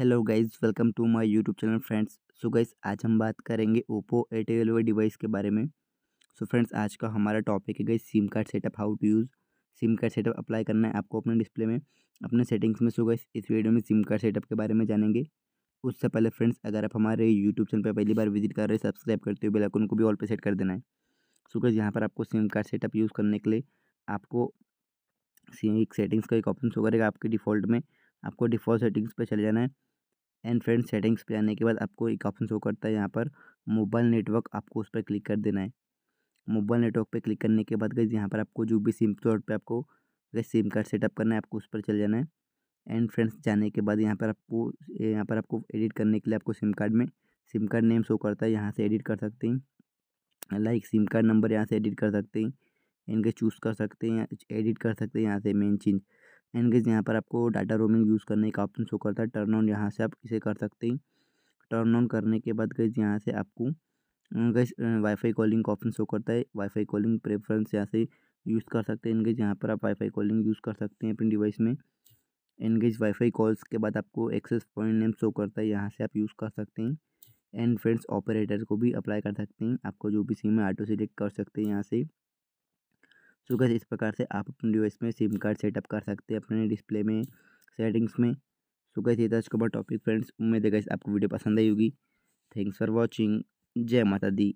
hello guys welcome to my YouTube channel friends so guys आज हम बात करेंगे ओप्पो एट टेलवे डिवाइस के बारे में सो so फ्रेंड्स आज का हमारा टॉपिक है guys SIM card setup how to use SIM card setup apply करना है आपको अपने डिस्प्ले में अपने सेटिंग्स में सो so गाइस इस वीडियो में सिम कार्ड सेटअप के बारे में जानेंगे उससे पहले फ्रेंड्स अगर आप हमारे यूट्यूब चैनल पर पहली बार विजिट कर रहे हैं सब्सक्राइब करते हुए बेलाइकन को भी ऑल पर सेट कर देना है सो so गाइस यहाँ पर आपको सिम कार्ड सेटअप यूज़ करने के लिए आपको सिम सेटिंग्स का एक ऑप्शन शो करेगा आपके डिफ़ॉल्ट में आपको डिफ़ॉल्ट सेटिंग्स पे चले जाना है एंड फ्रेंड सेटिंग्स पे आने के बाद आपको एक ऑप्शन शो करता है यहाँ पर मोबाइल नेटवर्क आपको उस पर क्लिक कर देना है मोबाइल नेटवर्क पे क्लिक करने के बाद गई यहाँ पर आपको जो भी सिम स्लॉट पर आपको सिम कार्ड सेटअप करना है आपको उस पर चले जाना है एंड फ्रेंड्स जाने के बाद यहाँ पर आपको यहाँ पर आपको एडिट करने के लिए आपको सिम कार्ड में सिम कार्ड नेम शो करता है यहाँ से एडिट कर सकते हैं लाइक सिम कार्ड नंबर यहाँ से एडिट कर सकते हैं इनके चूज़ कर सकते हैं एडिट कर सकते हैं यहाँ से मेन चीज एंड गेज यहाँ पर आपको डाटा रोमिंग यूज़ करने का ऑप्शन शो करता है टर्न ऑन यहाँ से आप इसे कर सकते हैं टर्न ऑन करने के बाद गई यहाँ से आपको गैस वाईफाई कॉलिंग का ऑप्शन शो करता है वाईफाई कॉलिंग प्रेफरेंस यहाँ से यूज़ कर सकते हैं गेज यहाँ पर आप वाईफाई कॉलिंग यूज़ कर सकते हैं अपने डिवाइस में एनगेज वाईफाई कॉल्स के बाद आपको एक्सेस पॉइंट नेम शो करता है यहाँ से आप यूज़ कर सकते हैं एंड फ्रेंड्स ऑपरेटर को भी अप्लाई कर सकते हैं आपको जो भी सिम है ऑटो सिलेक्ट कर सकते हैं यहाँ से सो कैसे इस प्रकार से आप अपने डिवाइस में सिम कार्ड सेटअप कर सकते हैं अपने डिस्प्ले में सेटिंग्स में सो कैसे ये था इसके बाद टॉपिक फ्रेंड्स उम्मीद है कैसे आपको वीडियो पसंद आई होगी थैंक्स फॉर वॉचिंग जय माता दी